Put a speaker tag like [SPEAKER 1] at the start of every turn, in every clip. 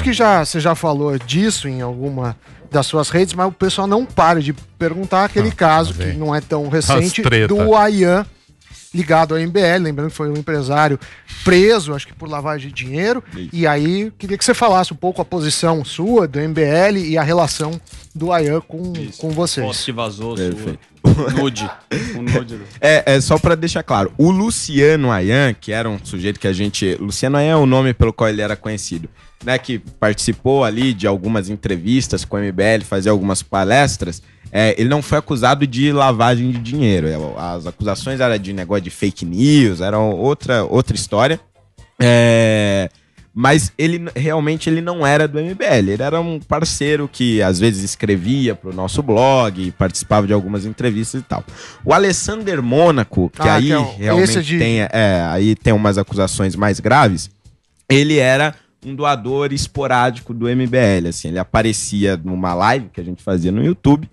[SPEAKER 1] Acho que já você já falou disso em alguma das suas redes, mas o pessoal não para de perguntar aquele ah, caso tá que não é tão recente do Ayan ligado ao MBL, lembrando que foi um empresário preso, acho que por lavagem de dinheiro. Isso. E aí, queria que você falasse um pouco a posição sua do MBL e a relação do Ayan com, com vocês.
[SPEAKER 2] Posso que vazou Perfeito. sua. Nude. O nude. É, é só para deixar claro, o Luciano Ayan, que era um sujeito que a gente... Luciano Ayan é o nome pelo qual ele era conhecido né, que participou ali de algumas entrevistas com o MBL, fazia algumas palestras, é, ele não foi acusado de lavagem de dinheiro. É, as acusações eram de negócio de fake news, era outra, outra história. É, mas ele realmente ele não era do MBL, ele era um parceiro que às vezes escrevia para o nosso blog, participava de algumas entrevistas e tal. O Alessander Mônaco, que ah, aí que é um, realmente é de... tem, é, aí tem umas acusações mais graves, ele era um doador esporádico do MBL. Assim, ele aparecia numa live que a gente fazia no YouTube,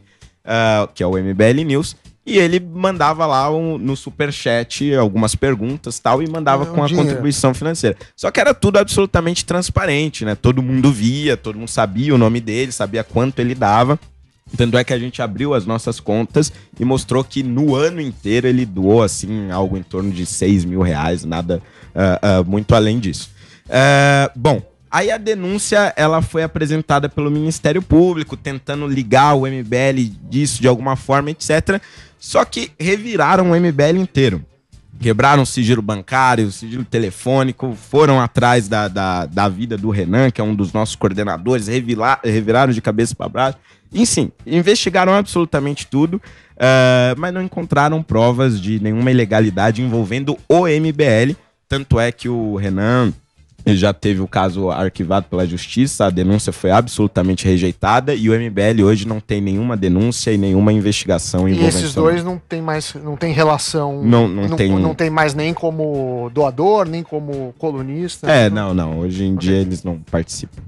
[SPEAKER 2] uh, que é o MBL News, e ele mandava lá um, no super chat algumas perguntas tal e mandava é um com a contribuição financeira. Só que era tudo absolutamente transparente, né? Todo mundo via, todo mundo sabia o nome dele, sabia quanto ele dava. Tanto é que a gente abriu as nossas contas e mostrou que no ano inteiro ele doou, assim, algo em torno de 6 mil reais, nada uh, uh, muito além disso. É, bom, aí a denúncia ela foi apresentada pelo Ministério Público, tentando ligar o MBL disso de alguma forma, etc. Só que reviraram o MBL inteiro. Quebraram o sigilo bancário, o sigilo telefônico, foram atrás da, da, da vida do Renan, que é um dos nossos coordenadores, revilar, reviraram de cabeça para baixo. Enfim, investigaram absolutamente tudo, uh, mas não encontraram provas de nenhuma ilegalidade envolvendo o MBL. Tanto é que o Renan já teve o caso arquivado pela justiça, a denúncia foi absolutamente rejeitada e o MBL hoje não tem nenhuma denúncia e nenhuma investigação envolvendo. E esses dois
[SPEAKER 1] não tem mais, não tem relação, não, não, não tem, não tem mais nem como doador, nem como colunista. É, não,
[SPEAKER 2] não, hoje em okay. dia eles não participam.